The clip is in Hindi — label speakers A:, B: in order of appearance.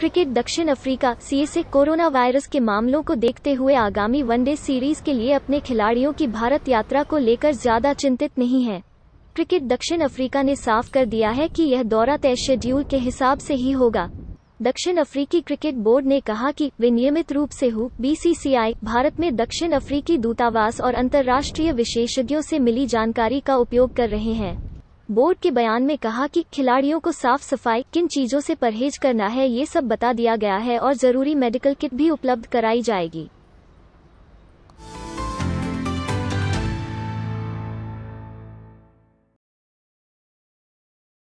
A: क्रिकेट दक्षिण अफ्रीका सीएसए कोरोना वायरस के मामलों को देखते हुए आगामी वनडे सीरीज के लिए अपने खिलाड़ियों की भारत यात्रा को लेकर ज्यादा चिंतित नहीं है क्रिकेट दक्षिण अफ्रीका ने साफ कर दिया है कि यह दौरा तय शेड्यूल के हिसाब से ही होगा दक्षिण अफ्रीकी क्रिकेट बोर्ड ने कहा कि वे नियमित रूप से हु बीसीसीआई भारत में दक्षिण अफ्रीकी दूतावास और अंतर्राष्ट्रीय विशेषज्ञों से मिली जानकारी का उपयोग कर रहे हैं बोर्ड के बयान में कहा कि खिलाड़ियों को साफ सफाई किन चीजों से परहेज करना है ये सब बता दिया गया है और जरूरी मेडिकल किट भी उपलब्ध कराई जाएगी